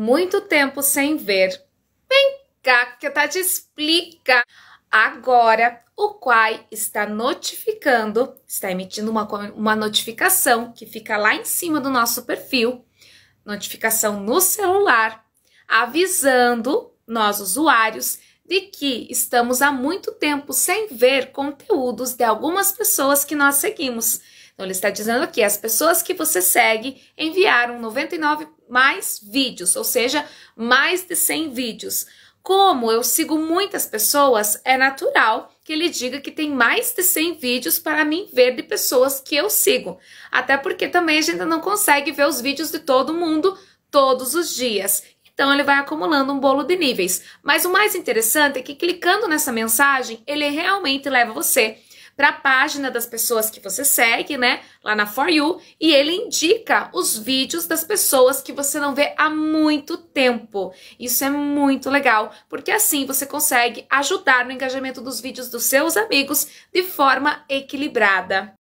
muito tempo sem ver. Vem cá que eu tá te explica. Agora, o Quai está notificando, está emitindo uma, uma notificação que fica lá em cima do nosso perfil, notificação no celular, avisando nós usuários de que estamos há muito tempo sem ver conteúdos de algumas pessoas que nós seguimos. Então ele está dizendo aqui, as pessoas que você segue enviaram 99 mais vídeos, ou seja, mais de 100 vídeos. Como eu sigo muitas pessoas, é natural que ele diga que tem mais de 100 vídeos para mim ver de pessoas que eu sigo. Até porque também a gente não consegue ver os vídeos de todo mundo todos os dias. Então ele vai acumulando um bolo de níveis. Mas o mais interessante é que clicando nessa mensagem, ele realmente leva você para a página das pessoas que você segue, né? Lá na For You, e ele indica os vídeos das pessoas que você não vê há muito tempo. Isso é muito legal, porque assim você consegue ajudar no engajamento dos vídeos dos seus amigos de forma equilibrada.